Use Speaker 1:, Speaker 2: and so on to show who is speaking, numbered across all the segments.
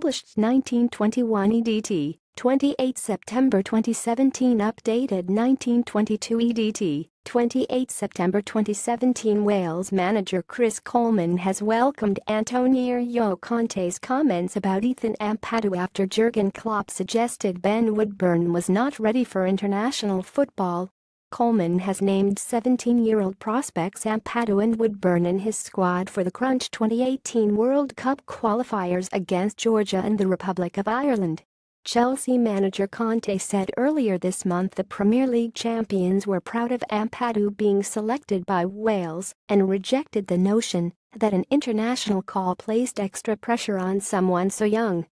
Speaker 1: published 1921 EDT, 28 September 2017 updated 1922 EDT, 28 September 2017 Wales manager Chris Coleman has welcomed Antonio Conte's comments about Ethan Ampadu after Jurgen Klopp suggested Ben Woodburn was not ready for international football Coleman has named 17-year-old prospects Ampadu and Woodburn in his squad for the Crunch 2018 World Cup qualifiers against Georgia and the Republic of Ireland. Chelsea manager Conte said earlier this month the Premier League champions were proud of Ampadu being selected by Wales and rejected the notion that an international call placed extra pressure on someone so young.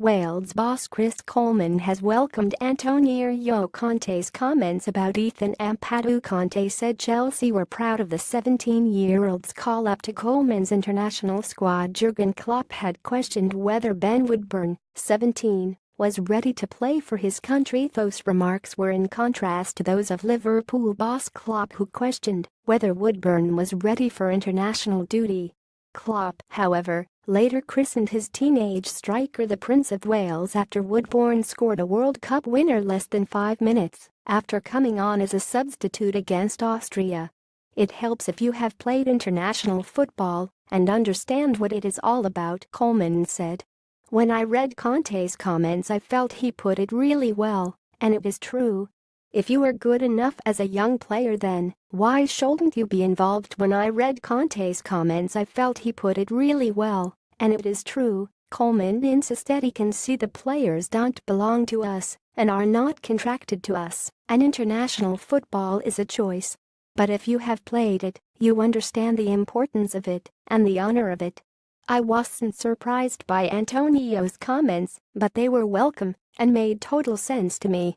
Speaker 1: Wales boss Chris Coleman has welcomed Antonio Conte's comments about Ethan Ampadu. Conte said Chelsea were proud of the 17-year-old's call-up to Coleman's international squad. Jurgen Klopp had questioned whether Ben Woodburn, 17, was ready to play for his country. Those remarks were in contrast to those of Liverpool boss Klopp who questioned whether Woodburn was ready for international duty. Klopp, however, later christened his teenage striker the Prince of Wales after Woodbourne scored a World Cup winner less than five minutes after coming on as a substitute against Austria. It helps if you have played international football and understand what it is all about, Coleman said. When I read Conte's comments I felt he put it really well, and it is true, if you were good enough as a young player then, why shouldn't you be involved when I read Conte's comments I felt he put it really well, and it is true, Coleman insisted he can see the players don't belong to us and are not contracted to us, and international football is a choice. But if you have played it, you understand the importance of it and the honor of it. I wasn't surprised by Antonio's comments, but they were welcome and made total sense to me.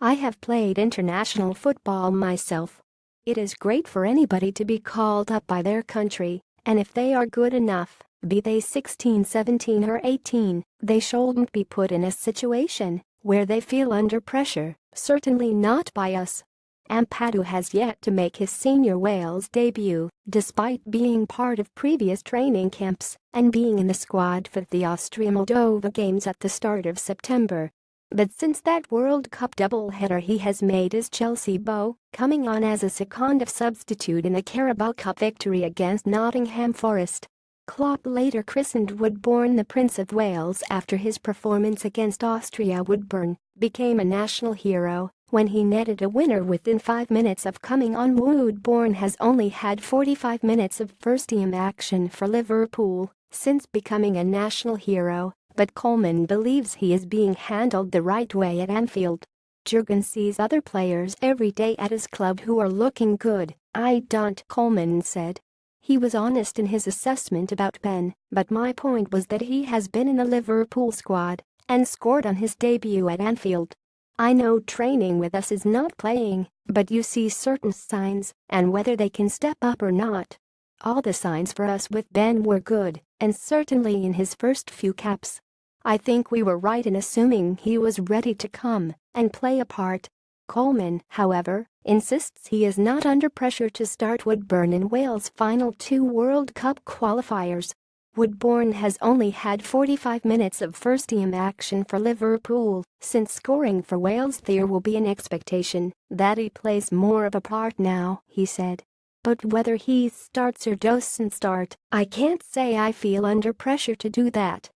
Speaker 1: I have played international football myself. It is great for anybody to be called up by their country, and if they are good enough, be they 16, 17 or 18, they shouldn't be put in a situation where they feel under pressure, certainly not by us. Ampadu has yet to make his senior Wales debut, despite being part of previous training camps and being in the squad for the Austria-Moldova games at the start of September. But since that World Cup doubleheader he has made his Chelsea bow, coming on as a second substitute in the Carabao Cup victory against Nottingham Forest. Klopp later christened Woodburn the Prince of Wales after his performance against Austria Woodburn became a national hero when he netted a winner within five minutes of coming on Woodburn has only had 45 minutes of first-team action for Liverpool since becoming a national hero but Coleman believes he is being handled the right way at Anfield. Jurgen sees other players every day at his club who are looking good, I don't, Coleman said. He was honest in his assessment about Ben, but my point was that he has been in the Liverpool squad and scored on his debut at Anfield. I know training with us is not playing, but you see certain signs, and whether they can step up or not. All the signs for us with Ben were good, and certainly in his first few caps, I think we were right in assuming he was ready to come and play a part. Coleman, however, insists he is not under pressure to start Woodburn in Wales' final two World Cup qualifiers. Woodburn has only had 45 minutes of first-team action for Liverpool. Since scoring for Wales there will be an expectation that he plays more of a part now, he said. But whether he starts or doesn't start, I can't say I feel under pressure to do that.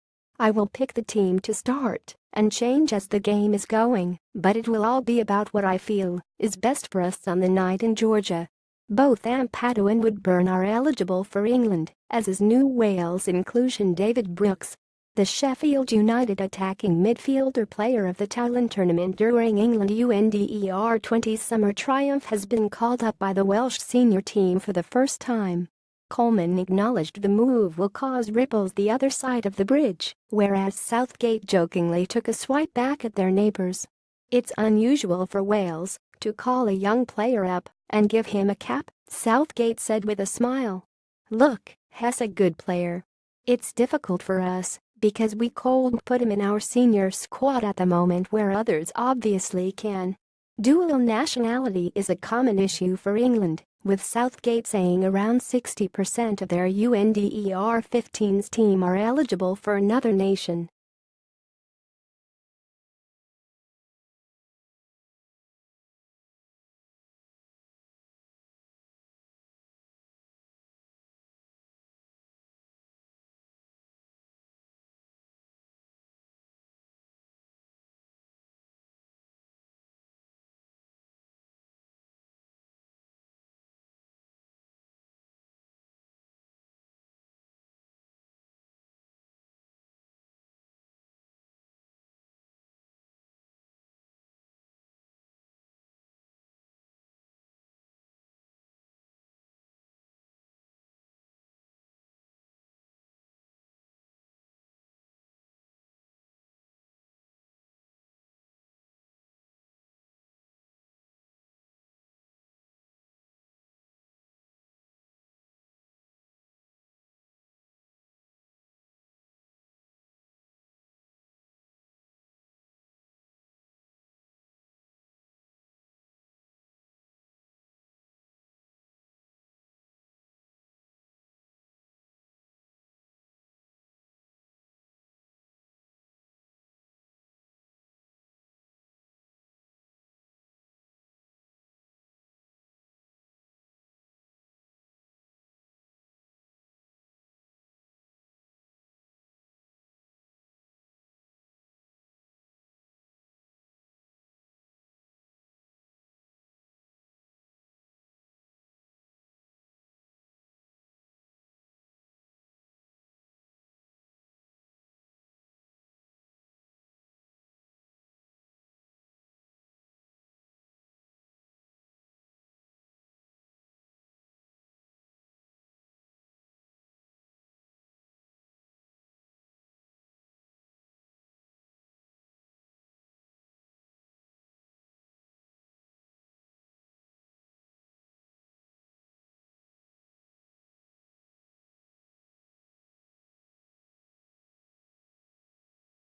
Speaker 1: I will pick the team to start and change as the game is going, but it will all be about what I feel is best for us on the night in Georgia. Both Ampato and Woodburn are eligible for England, as is New Wales inclusion David Brooks. The Sheffield United attacking midfielder player of the Thailand tournament during England UNDER 20 summer triumph has been called up by the Welsh senior team for the first time. Coleman acknowledged the move will cause ripples the other side of the bridge, whereas Southgate jokingly took a swipe back at their neighbours. It's unusual for Wales to call a young player up and give him a cap, Southgate said with a smile. Look, Hess a good player. It's difficult for us because we cold put him in our senior squad at the moment where others obviously can. Dual nationality is a common issue for England, with Southgate saying around 60% of their UNDER-15's team are eligible for another nation.